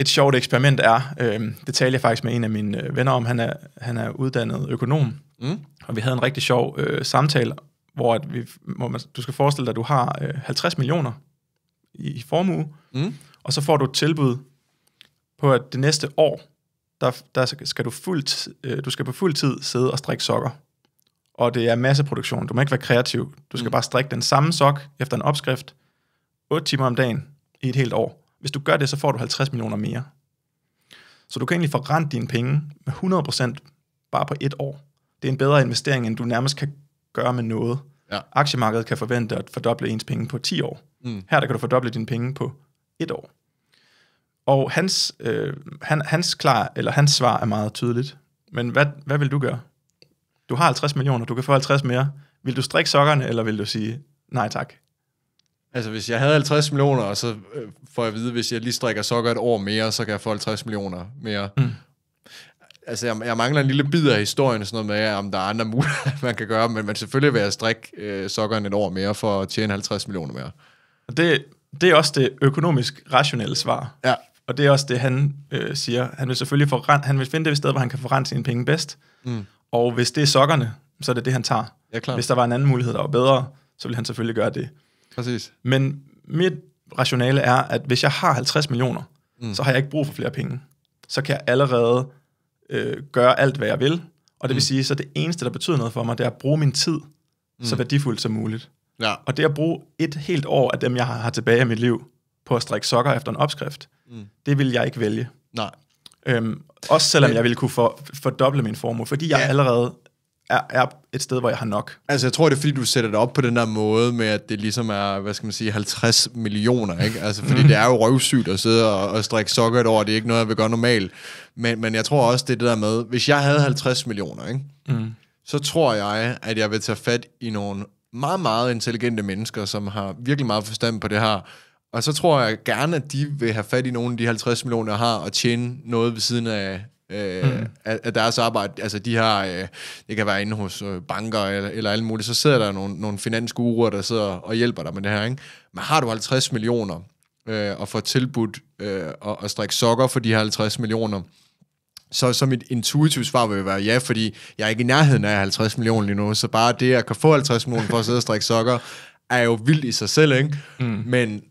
et sjovt eksperiment er, øh, det talte jeg faktisk med en af mine øh, venner om, han er, han er uddannet økonom, mm. og vi havde en rigtig sjov øh, samtale, hvor, at vi, hvor man, du skal forestille dig, at du har øh, 50 millioner i, i formue, mm. og så får du et tilbud på, at det næste år, der, der skal du, fuldt, øh, du skal på fuld tid sidde og strikke sokker. Og det er masseproduktion. Du må ikke være kreativ. Du skal mm. bare strikke den samme sok efter en opskrift, 8 timer om dagen i et helt år. Hvis du gør det, så får du 50 millioner mere. Så du kan egentlig forrente dine penge med 100% bare på et år. Det er en bedre investering, end du nærmest kan gøre med noget. Ja. Aktiemarkedet kan forvente at fordoble ens penge på 10 år. Mm. Her der kan du fordoble dine penge på et år. Og hans, øh, han, hans, klar, eller hans svar er meget tydeligt. Men hvad, hvad vil du gøre? Du har 50 millioner, du kan få 50 mere. Vil du strikke sokkerne, eller vil du sige, nej tak? Altså, hvis jeg havde 50 millioner, og så øh, får jeg at vide, hvis jeg lige strikker sokker et år mere, så kan jeg få 50 millioner mere. Mm. Altså, jeg, jeg mangler en lille bid af historien, sådan noget med, om der er andre muligheder, man kan gøre, men, men selvfølgelig vil jeg strikke øh, sokkerne et år mere for at tjene 50 millioner mere. Og det, det er også det økonomisk rationelle svar. Ja. Og det er også det, han øh, siger. Han vil selvfølgelig forrent, han vil finde det sted, hvor han kan forrente sine penge bedst. Mm. Og hvis det er sokkerne, så er det det, han tager. Ja, klar. Hvis der var en anden mulighed, der var bedre, så ville han selvfølgelig gøre det. Præcis. Men mit rationale er, at hvis jeg har 50 millioner, mm. så har jeg ikke brug for flere penge. Så kan jeg allerede øh, gøre alt, hvad jeg vil. Og det mm. vil sige, så det eneste, der betyder noget for mig, det er at bruge min tid mm. så værdifuldt som muligt. Ja. Og det at bruge et helt år af dem, jeg har tilbage i mit liv, på at strikke sokker efter en opskrift, mm. det vil jeg ikke vælge. Nej. Øhm, også selvom Men, jeg ville kunne for, fordoble min formue, fordi jeg ja. allerede er, er et sted, hvor jeg har nok. Altså, jeg tror, det er fordi, du sætter det op på den der måde med, at det ligesom er, hvad skal man sige, 50 millioner, ikke? Altså, fordi mhm. det er jo røvsygt at sidde og, og strikke sokker et år, det er ikke noget, jeg vil gøre normalt. Men, men jeg tror også, det er det der med, hvis jeg havde 50 millioner, ikke? Mm. Så tror jeg, at jeg vil tage fat i nogle meget, meget intelligente mennesker, som har virkelig meget forstand på det her, og så tror jeg gerne, at de vil have fat i nogle af de 50 millioner, jeg har, og tjene noget ved siden af, Øh, mm. af, af deres arbejde. Altså de har, øh, det kan være inde hos øh, banker eller, eller alt muligt, så sidder der nogle, nogle finansguruer, der sidder og hjælper dig med det her. Ikke? Men har du 50 millioner øh, og får tilbudt øh, at, at strikke sokker for de her 50 millioner, så, så mit intuitive svar vil være ja, fordi jeg er ikke i nærheden af 50 millioner lige nu, så bare det, at kan få 50 millioner for at sidde og strikke sokker, er jo vildt i sig selv, ikke? Mm. Men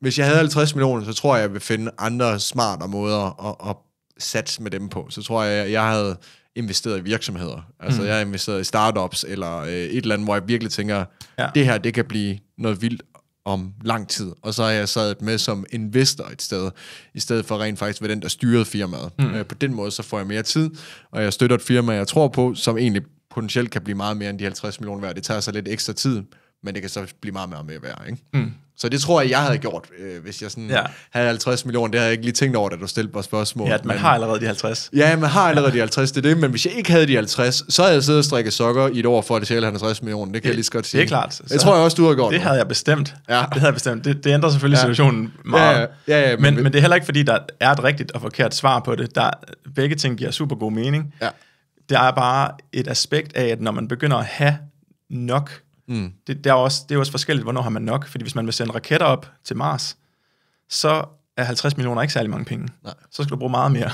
hvis jeg havde 50 millioner, så tror jeg, jeg ville finde andre smartere måder at, at sats med dem på, så tror jeg, jeg havde investeret i virksomheder. Altså mm. jeg har investeret i startups, eller øh, et eller andet, hvor jeg virkelig tænker, ja. det her, det kan blive noget vildt om lang tid. Og så har jeg sad med som investor et sted, i stedet for rent faktisk ved den, der styrede firmaet. Mm. Øh, på den måde, så får jeg mere tid, og jeg støtter et firma, jeg tror på, som egentlig potentielt kan blive meget mere end de 50 millioner værd. Det tager så lidt ekstra tid, men det kan så blive meget mere med værd, ikke? Mm. Så det tror jeg, jeg havde gjort, øh, hvis jeg sådan ja. havde 50 millioner. Det havde jeg ikke lige tænkt over, da du stillede mig spørgsmål. Ja, at man men, har allerede de 50. Ja, man har allerede de 50, det er det. Men hvis jeg ikke havde de 50, så havde jeg siddet og strikket sokker i et år for at tjene 50 millioner. Det kan det, jeg lige så godt sige. Det er klart. Så det tror jeg også, du har gjort. Det nu. havde jeg bestemt. Ja. Det havde jeg bestemt. Det, det ændrer selvfølgelig ja. situationen meget. Ja, ja, ja, ja, men, men, men det er heller ikke, fordi der er et rigtigt og forkert svar på det. Der, begge ting giver super god mening. Ja. Det er bare et aspekt af, at når man begynder at have nok Mm. Det, det, er også, det er også forskelligt, hvornår har man nok. Fordi hvis man vil sende raketter op til Mars, så er 50 millioner ikke særlig mange penge. Nej. Så skal du bruge meget mere.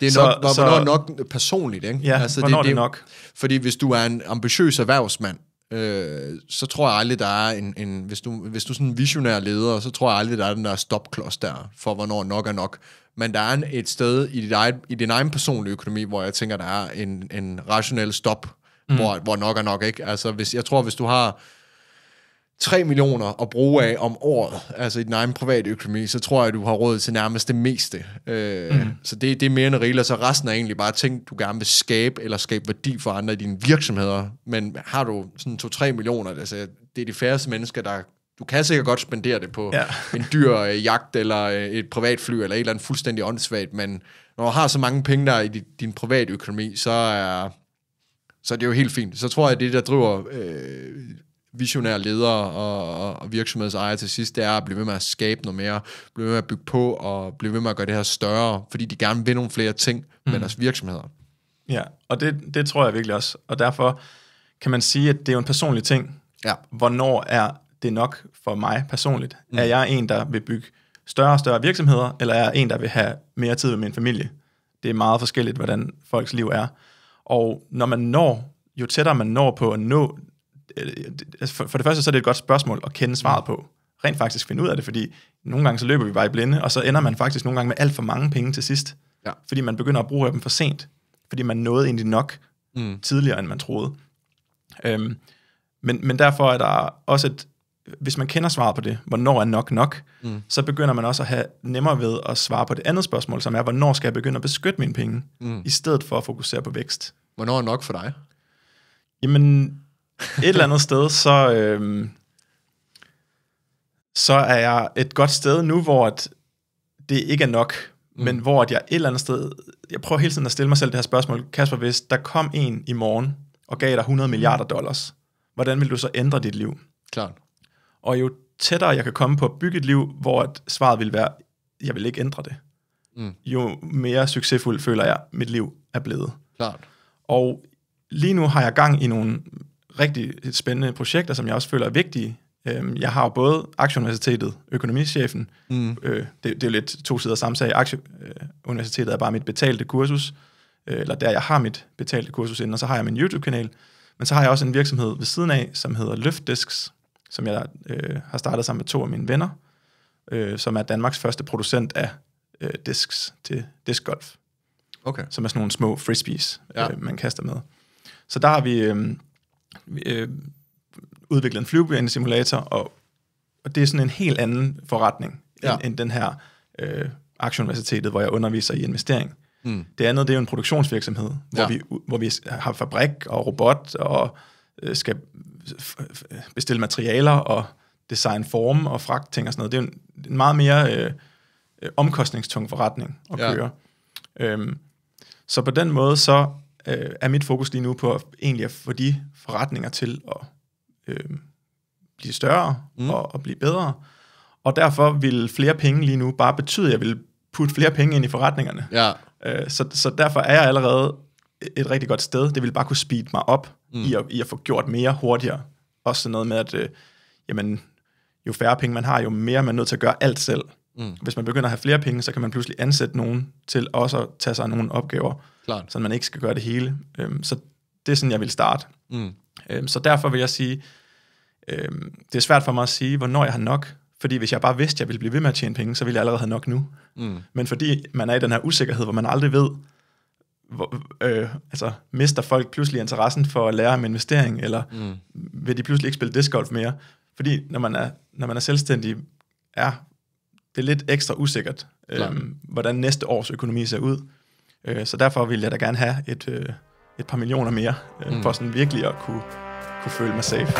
Det er nok, så, hvornår så, nok personligt, ikke? Ja, altså, det, det, er nok. Fordi hvis du er en ambitiøs erhvervsmand, øh, så tror jeg aldrig, der er en, en hvis, du, hvis du er sådan en visionær leder, så tror jeg aldrig, der er den der stopklods der, for hvornår nok er nok. Men der er en, et sted i, dit egen, i din egen personlige økonomi, hvor jeg tænker, der er en, en rationel stop mm. hvor, hvor nok er nok ikke. Altså, hvis, jeg tror, hvis du har 3 millioner at bruge af om året, altså i din egen private økonomi, så tror jeg, at du har råd til nærmest det meste. Øh, mm. Så det, det er mere end rigeligt, og så resten er egentlig bare ting, du gerne vil skabe, eller skabe værdi for andre i dine virksomheder. Men har du sådan 2-3 millioner, altså, det er de færreste mennesker, der... Du kan sikkert godt spendere det på ja. en dyr øh, jagt, eller øh, et privatfly, eller et eller andet fuldstændig åndssvagt, men når du har så mange penge der i din, din private økonomi, så er så det er jo helt fint. Så tror jeg, at det, der driver øh, visionære ledere og, og virksomhedsejere til sidst, det er at blive ved med at skabe noget mere, blive ved med at bygge på og blive ved med at gøre det her større, fordi de gerne vil nogle flere ting mm. med deres virksomheder. Ja, og det, det tror jeg virkelig også. Og derfor kan man sige, at det er jo en personlig ting. Ja. Hvornår er det nok for mig personligt? Mm. Er jeg en, der vil bygge større og større virksomheder, eller er jeg en, der vil have mere tid med min familie? Det er meget forskelligt, hvordan folks liv er. Og når man når, jo tættere man når på at nå, øh, øh, for, det første så er det et godt spørgsmål at kende svaret på. Rent faktisk finde ud af det, fordi nogle gange så løber vi bare i blinde, og så ender man faktisk nogle gange med alt for mange penge til sidst. Ja. Fordi man begynder at bruge dem for sent. Fordi man nåede egentlig nok mm. tidligere, end man troede. Øhm, men, men derfor er der også et, hvis man kender svaret på det, hvornår er nok nok, mm. så begynder man også at have nemmere ved at svare på det andet spørgsmål, som er, hvornår skal jeg begynde at beskytte mine penge, mm. i stedet for at fokusere på vækst. Hvornår er nok for dig? Jamen, et eller andet sted, så, øhm, så er jeg et godt sted nu, hvor at det ikke er nok, mm. men hvor at jeg et eller andet sted, jeg prøver hele tiden at stille mig selv det her spørgsmål, Kasper, hvis der kom en i morgen og gav dig 100 milliarder mm. dollars, hvordan vil du så ændre dit liv? Klart. Og jo tættere jeg kan komme på at bygge et liv, hvor at svaret vil være, jeg vil ikke ændre det, mm. jo mere succesfuld føler jeg, mit liv er blevet. Klart. Og lige nu har jeg gang i nogle rigtig spændende projekter, som jeg også føler er vigtige. Øhm, jeg har jo både Aktieuniversitetet, økonomichefen, mm. øh, det, det er jo lidt to sider samme sag. Aktieuniversitetet øh, er bare mit betalte kursus, øh, eller der jeg har mit betalte kursus inden, og så har jeg min YouTube-kanal. Men så har jeg også en virksomhed ved siden af, som hedder Løftdisks, som jeg øh, har startet sammen med to af mine venner, øh, som er Danmarks første producent af øh, disks til discgolf okay. som er sådan nogle små frisbees, ja. øh, man kaster med. Så der har vi øh, øh, udviklet en flyvebanesimulator, og, og det er sådan en helt anden forretning ja. end, end den her øh, Aktieuniversitetet, hvor jeg underviser i investering. Mm. Det andet, det er jo en produktionsvirksomhed, hvor, ja. vi, hvor vi har fabrik og robot, og øh, skal bestille materialer og design form og fragt ting og sådan noget. Det er jo en, en meget mere øh, øh omkostningstung forretning at ja. køre. Øhm, så på den måde, så øh, er mit fokus lige nu på at, egentlig at få de forretninger til at øh, blive større mm. og, og blive bedre. Og derfor vil flere penge lige nu bare betyde, at jeg vil putte flere penge ind i forretningerne. Ja. Øh, så, så derfor er jeg allerede et rigtig godt sted. Det vil bare kunne speede mig op mm. i, at, i at få gjort mere hurtigere. Også sådan noget med, at øh, jamen, jo færre penge man har, jo mere man er nødt til at gøre alt selv. Mm. Hvis man begynder at have flere penge, så kan man pludselig ansætte nogen til også at tage sig af nogle opgaver, Klart. så man ikke skal gøre det hele. Øhm, så det er sådan, jeg vil starte. Mm. Øhm, så derfor vil jeg sige, øhm, det er svært for mig at sige, hvornår jeg har nok, fordi hvis jeg bare vidste, at jeg ville blive ved med at tjene penge, så ville jeg allerede have nok nu. Mm. Men fordi man er i den her usikkerhed, hvor man aldrig ved, hvor, øh, altså, mister folk pludselig interessen for at lære om investering, eller mm. vil de pludselig ikke spille discgolf mere? Fordi når man er, når man er selvstændig, er det er lidt ekstra usikkert, øh, hvordan næste års økonomi ser ud. Øh, så derfor vil jeg da gerne have et, øh, et par millioner mere, øh, mm. for sådan virkelig at kunne, kunne føle mig safe.